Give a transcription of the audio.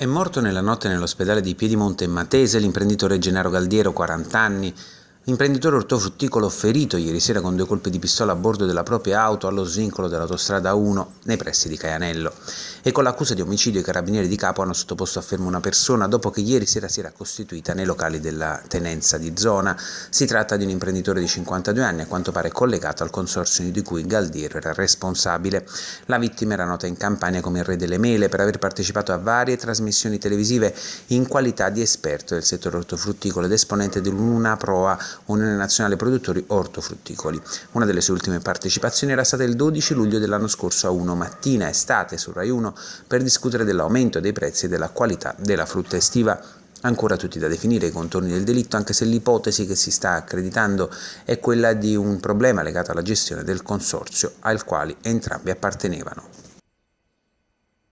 È morto nella notte nell'ospedale di Piedimonte in Matese l'imprenditore Gennaro Galdiero, 40 anni, Imprenditore ortofrutticolo ferito ieri sera con due colpi di pistola a bordo della propria auto allo svincolo dell'autostrada 1 nei pressi di Caianello. E con l'accusa di omicidio i carabinieri di capo hanno sottoposto a fermo una persona dopo che ieri sera si era costituita nei locali della tenenza di zona. Si tratta di un imprenditore di 52 anni, a quanto pare collegato al consorzio di cui Galdiro era responsabile. La vittima era nota in campagna come il re delle mele per aver partecipato a varie trasmissioni televisive in qualità di esperto del settore ortofrutticolo ed esponente di una proa Unione Nazionale Produttori Ortofrutticoli. Una delle sue ultime partecipazioni era stata il 12 luglio dell'anno scorso a 1 mattina estate su Rai 1 per discutere dell'aumento dei prezzi e della qualità della frutta estiva. Ancora tutti da definire i contorni del delitto, anche se l'ipotesi che si sta accreditando è quella di un problema legato alla gestione del consorzio al quale entrambi appartenevano.